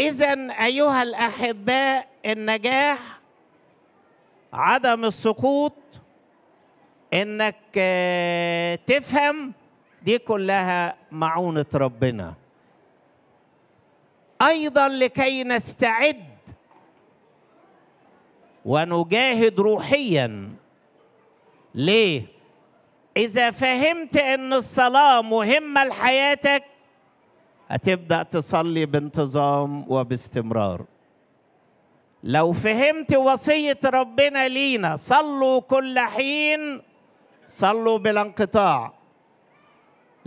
اذا ايها الاحباء النجاح عدم السقوط انك آه، تفهم دي كلها معونه ربنا ايضا لكي نستعد ونجاهد روحيا ليه اذا فهمت ان الصلاه مهمه لحياتك هتبدا تصلي بانتظام وباستمرار لو فهمت وصيه ربنا لينا صلوا كل حين صلوا بلا انقطاع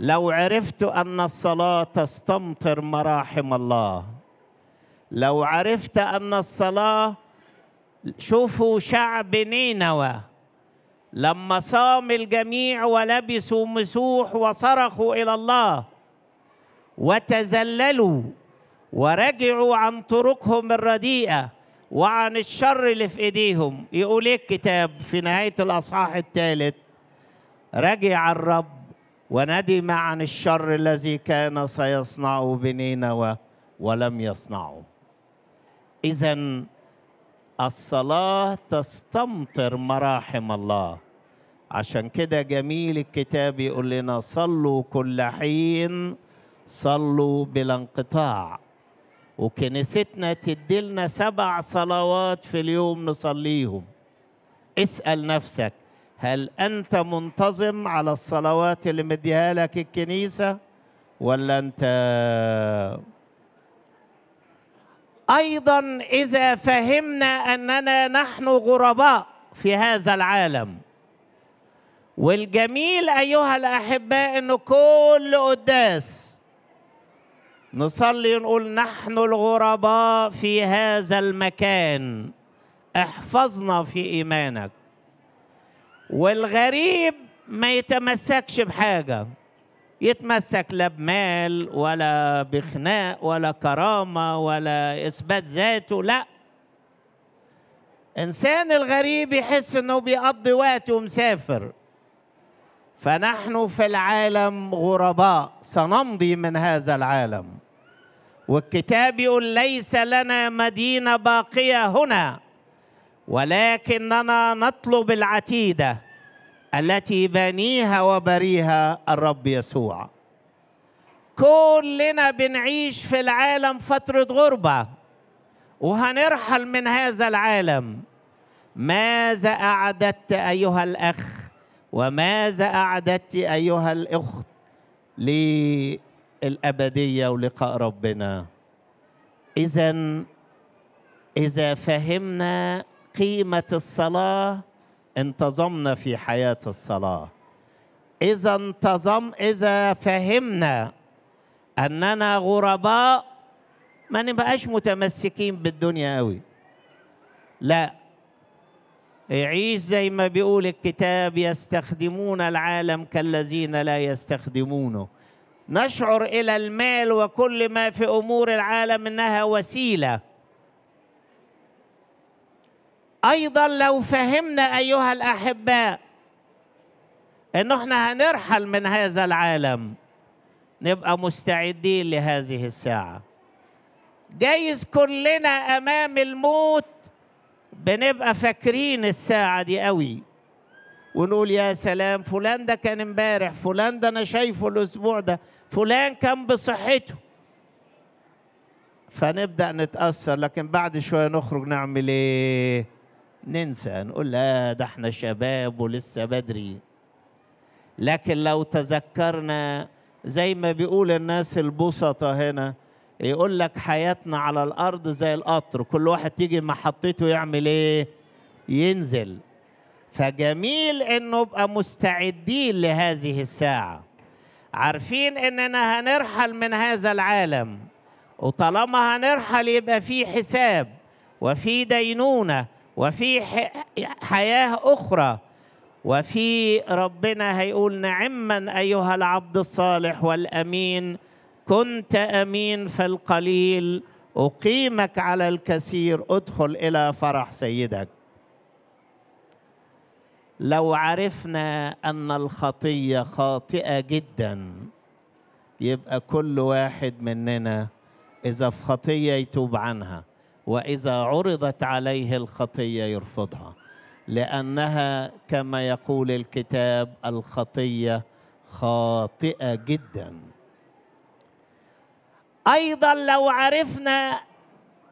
لو عرفت ان الصلاه تستمطر مراحم الله لو عرفت ان الصلاه شوفوا شعب نينوى لما صام الجميع ولبسوا مسوح وصرخوا الى الله وتزللوا ورجعوا عن طرقهم الرديئه وعن الشر اللي في ايديهم يقول ايه الكتاب في نهايه الاصحاح الثالث رجع الرب وندم عن الشر الذي كان سيصنعه بنينوى ولم يصنعه اذا الصلاه تستمطر مراحم الله عشان كده جميل الكتاب يقول لنا صلوا كل حين صلوا بلا انقطاع وكنيستنا تدلنا سبع صلوات في اليوم نصليهم اسأل نفسك هل أنت منتظم على الصلوات اللي مديها لك الكنيسة ولا أنت أيضا إذا فهمنا أننا نحن غرباء في هذا العالم والجميل أيها الأحباء أن كل قداس نصلي ونقول نحن الغرباء في هذا المكان احفظنا في ايمانك والغريب ما يتمسكش بحاجه يتمسك لا بمال ولا بخناق ولا كرامه ولا اثبات ذاته لا انسان الغريب يحس انه بيقضي وقته ومسافر فنحن في العالم غرباء سنمضي من هذا العالم والكتاب يقول ليس لنا مدينة باقية هنا ولكننا نطلب العتيدة التي بنيها وبريها الرب يسوع كلنا بنعيش في العالم فترة غربة وهنرحل من هذا العالم ماذا أعددت أيها الأخ وماذا أعددت أيها الأخت الابديه ولقاء ربنا اذا اذا فهمنا قيمه الصلاه انتظمنا في حياه الصلاه اذا انتظم اذا فهمنا اننا غرباء ما نبقاش متمسكين بالدنيا قوي لا يعيش زي ما بيقول الكتاب يستخدمون العالم كالذين لا يستخدمونه نشعر إلى المال وكل ما في أمور العالم إنها وسيلة أيضا لو فهمنا أيها الأحباء إن إحنا هنرحل من هذا العالم نبقى مستعدين لهذه الساعة جايز كلنا أمام الموت بنبقى فاكرين الساعة دي قوي ونقول يا سلام فلان ده كان امبارح فلان ده انا شايفه الاسبوع ده فلان كان بصحته فنبدا نتاثر لكن بعد شويه نخرج نعمل ايه ننسى نقول لا آه، ده احنا شباب ولسه بدري لكن لو تذكرنا زي ما بيقول الناس البسطة هنا يقول لك حياتنا على الارض زي القطر كل واحد تيجي محطته يعمل ايه ينزل فجميل انه بقى مستعدين لهذه الساعه عارفين اننا هنرحل من هذا العالم وطالما هنرحل يبقى في حساب وفي دينونه وفي حياه اخرى وفي ربنا هيقول نعما ايها العبد الصالح والامين كنت امين في القليل اقيمك على الكثير ادخل الى فرح سيدك لو عرفنا ان الخطيه خاطئه جدا يبقى كل واحد مننا اذا في خطيه يتوب عنها واذا عرضت عليه الخطيه يرفضها لانها كما يقول الكتاب الخطيه خاطئه جدا ايضا لو عرفنا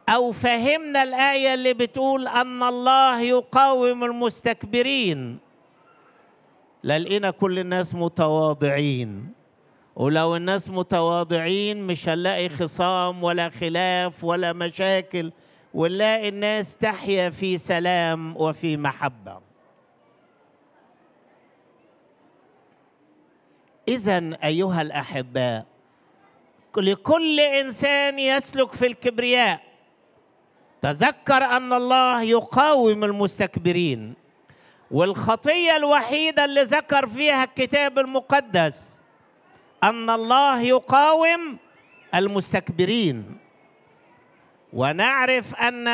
او فهمنا الايه اللي بتقول ان الله يقاوم المستكبرين لقينا كل الناس متواضعين ولو الناس متواضعين مش هنلاقي خصام ولا خلاف ولا مشاكل ونلاقي الناس تحيا في سلام وفي محبه اذا ايها الاحباء لكل انسان يسلك في الكبرياء تذكر ان الله يقاوم المستكبرين والخطيه الوحيده اللي ذكر فيها الكتاب المقدس ان الله يقاوم المستكبرين ونعرف ان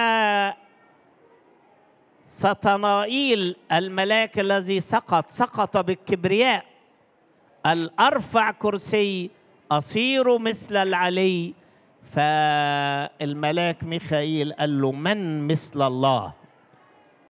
سطنائيل الملاك الذي سقط سقط بالكبرياء الارفع كرسي اصير مثل العلي فالملاك ميخائيل قال له من مثل الله